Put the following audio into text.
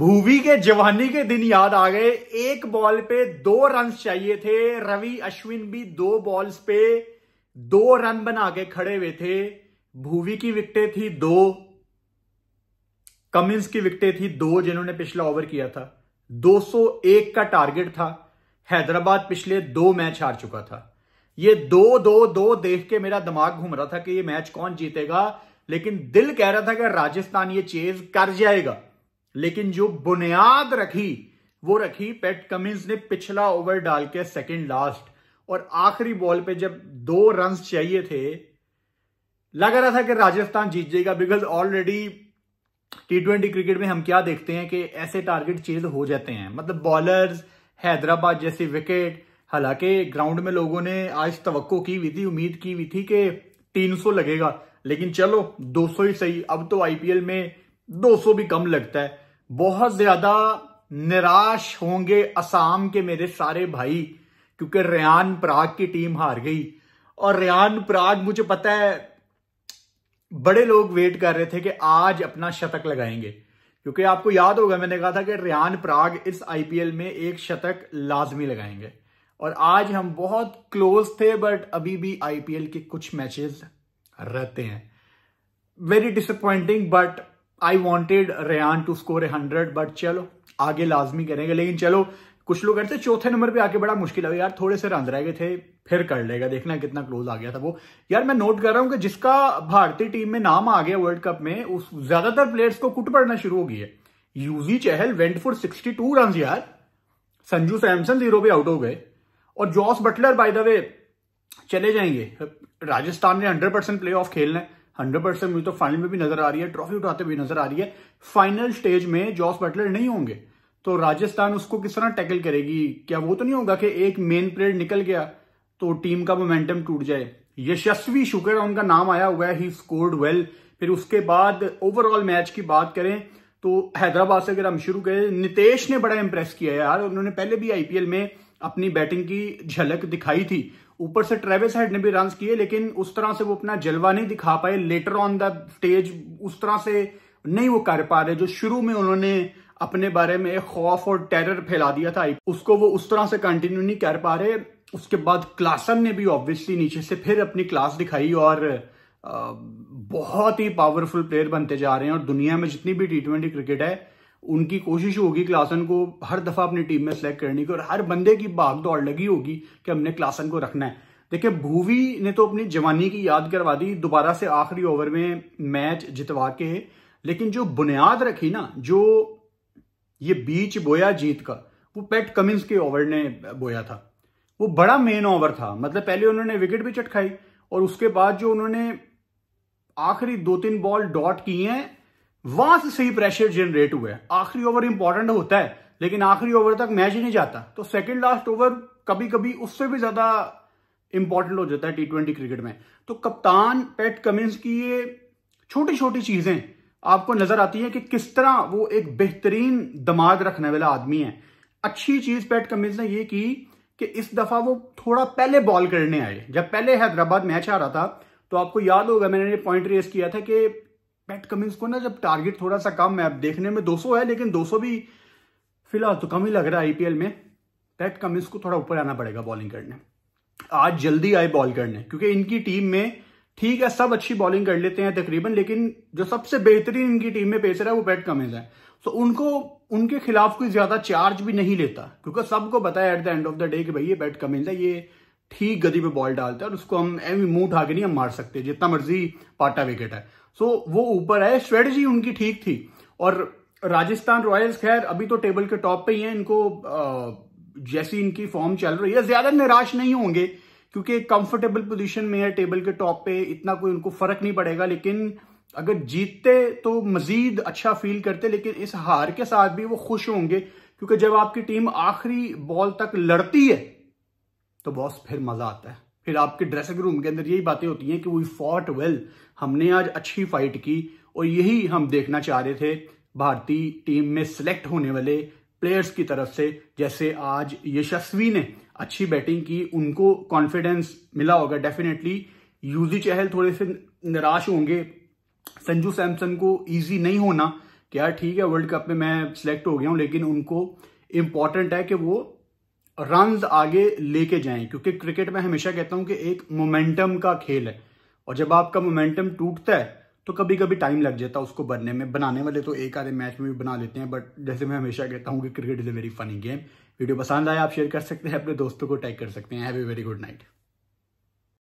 भूवी के जवानी के दिन याद आ गए एक बॉल पे दो रन चाहिए थे रवि अश्विन भी दो बॉल्स पे दो रन बना के खड़े हुए थे भूवी की विकटे थी दो कमिंस की विकटें थी दो जिन्होंने पिछला ओवर किया था 201 का टारगेट था हैदराबाद पिछले दो मैच हार चुका था ये दो दो दो देख के मेरा दिमाग घूम रहा था कि ये मैच कौन जीतेगा लेकिन दिल कह रहा था कि राजस्थान ये चेज कर जाएगा लेकिन जो बुनियाद रखी वो रखी पेट कमिंस ने पिछला ओवर डाल के सेकेंड लास्ट और आखिरी बॉल पे जब दो रन चाहिए थे लग रहा था कि राजस्थान जीत जाएगा because already T twenty cricket में हम क्या देखते हैं कि ऐसे टारगेट चेज हो जाते हैं मतलब बॉलर्स हैदराबाद जैसी विकेट हालांकि ग्राउंड में लोगों ने आज तो की हुई थी उम्मीद की हुई थी कि 300 लगेगा लेकिन चलो 200 ही सही अब तो आईपीएल में 200 भी कम लगता है बहुत ज्यादा निराश होंगे असम के मेरे सारे भाई क्योंकि रेयान प्राग की टीम हार गई और रेयान प्राग मुझे पता है बड़े लोग वेट कर रहे थे कि आज अपना शतक लगाएंगे क्योंकि आपको याद होगा मैंने कहा था कि रेयान प्राग इस आईपीएल में एक शतक लाजमी लगाएंगे और आज हम बहुत क्लोज थे बट अभी भी आईपीएल के कुछ मैचेस रहते हैं very disappointing but I wanted rain to score a hundred but चलो आगे लाजमी करेंगे लेकिन चलो कुछ लोग करते चौथे नंबर पे आके बड़ा मुश्किल है यार थोड़े से रन रह गए थे फिर कर लेगा देखना कितना क्लोज आ गया था वो यार मैं नोट कर रहा हूं कि जिसका भारतीय टीम में नाम आ गया वर्ल्ड कप में उस ज्यादातर प्लेयर्स को कुट पड़ना शुरू हो गई है Yuzi Chahal went for sixty two run यार संजू सैमसन जीरो पे आउट हो गए और Jos Buttler by the way चले जाएंगे राजस्थान ने हंड्रेड परसेंट प्ले ऑफ खेलना है हंड्रेड परसेंट मुझे तो फाइनल में भी नजर आ रही है ट्रॉफी उठाते हुए नजर आ रही है फाइनल स्टेज में जॉस बटलर नहीं होंगे तो राजस्थान उसको किस तरह टैकल करेगी क्या वो तो नहीं होगा कि एक मेन प्लेयर निकल गया तो टीम का मोमेंटम टूट जाए यशस्वी शुक्र उनका नाम आया हुआ है ही स्कोर्ड वेल फिर उसके बाद ओवरऑल मैच की बात करें तो हैदराबाद से अगर हम शुरू करें नितेश ने बड़ा इंप्रेस किया यार उन्होंने पहले भी आईपीएल में अपनी बैटिंग की झलक दिखाई थी ऊपर से ट्रेविस हेड ने भी रन किए लेकिन उस तरह से वो अपना जलवा नहीं दिखा पाए लेटर ऑन द स्टेज उस तरह से नहीं वो कर पा रहे जो शुरू में उन्होंने अपने बारे में खौफ और टेरर फैला दिया था उसको वो उस तरह से कंटिन्यू नहीं कर पा रहे उसके बाद क्लासन ने भी ऑब्वियसली नीचे से फिर अपनी क्लास दिखाई और बहुत ही पावरफुल प्लेयर बनते जा रहे हैं और दुनिया में जितनी भी टी ट्वेंटी क्रिकेट है उनकी कोशिश होगी क्लासन को हर दफा अपनी टीम में सेलेक्ट करने की और हर बंदे की भाग दौड़ लगी होगी कि हमने क्लासन को रखना है देखिए भूवी ने तो अपनी जवानी की याद करवा दी दोबारा से आखिरी ओवर में मैच जितवा के लेकिन जो बुनियाद रखी ना जो ये बीच बोया जीत का वो पैट कमिंस के ओवर ने बोया था वो बड़ा मेन ओवर था मतलब पहले उन्होंने विकेट भी चटकाई और उसके बाद जो उन्होंने आखिरी दो तीन बॉल डॉट की हैं वहां से सही प्रेशर जनरेट हुआ है आखिरी ओवर इंपॉर्टेंट होता है लेकिन आखिरी ओवर तक मैच ही नहीं जाता तो सेकेंड लास्ट ओवर कभी कभी उससे भी ज्यादा इंपॉर्टेंट हो जाता है टी ट्वेंटी क्रिकेट में तो कप्तान पेट कमिंस की ये छोटी छोटी चीजें आपको नजर आती है कि किस तरह वो एक बेहतरीन दिमाग रखने वाला आदमी है अच्छी चीज पेट कमिंस ने ये की कि इस दफा वो थोड़ा पहले बॉल करने आए जब पहले हैदराबाद मैच आ रहा था तो आपको याद होगा मैंने पॉइंट रेस किया था कि पैट कमिंस को ना जब टारगेट थोड़ा सा कम है अब देखने में 200 है लेकिन 200 भी फिलहाल तो कम ही लग रहा है आईपीएल में पैट कमिंस को थोड़ा ऊपर आना पड़ेगा बॉलिंग करने आज जल्दी आए बॉल करने क्योंकि इनकी टीम में ठीक है सब अच्छी बॉलिंग कर लेते हैं तकरीबन लेकिन जो सबसे बेहतरीन इनकी टीम में पेसर है वो पैट कमिंस है तो उनको उनके खिलाफ कोई ज्यादा चार्ज भी नहीं लेता क्योंकि सबको बताया at the end of the day कि भाई ये बैट कमिंस है ये ठीक गति पे बॉल डालता है और उसको हम एम मुंह उठा के नहीं हम मार सकते जितना मर्जी पाटा विकेट है सो वो ऊपर आए स्ट्रेटजी उनकी ठीक थी और राजस्थान रॉयल्स खैर अभी तो टेबल के टॉप पे ही है इनको जैसी इनकी फॉर्म चल रही है ज्यादा निराश नहीं होंगे क्योंकि कंफर्टेबल पोजीशन में है टेबल के टॉप पे इतना कोई उनको फर्क नहीं पड़ेगा लेकिन अगर जीतते तो मजीद अच्छा फील करते लेकिन इस हार के साथ भी वो खुश होंगे क्योंकि जब आपकी टीम आखिरी बॉल तक लड़ती है तो बॉस फिर मजा आता है फिर आपके ड्रेसिंग रूम के अंदर यही बातें होती हैं कि वी फॉट वेल हमने आज अच्छी फाइट की और यही हम देखना चाह रहे थे भारतीय टीम में सिलेक्ट होने वाले प्लेयर्स की तरफ से जैसे आज यशस्वी ने अच्छी बैटिंग की उनको कॉन्फिडेंस मिला होगा डेफिनेटली यूजी चहल थोड़े से निराश होंगे संजू सैमसन को इजी नहीं होना क्या ठीक है वर्ल्ड कप में मैं सिलेक्ट हो गया हूं लेकिन उनको इम्पॉर्टेंट है कि वो रन आगे लेके जाएं क्योंकि क्रिकेट में हमेशा कहता हूं कि एक मोमेंटम का खेल है और जब आपका मोमेंटम टूटता है तो कभी कभी टाइम लग जाता है उसको बनने में बनाने वाले तो एक आधे मैच में भी बना लेते हैं बट जैसे मैं हमेशा कहता हूं कि cricket is a very funny game video पसंद आए आप शेयर कर सकते हैं अपने दोस्तों को टैग कर सकते हैं have a very good night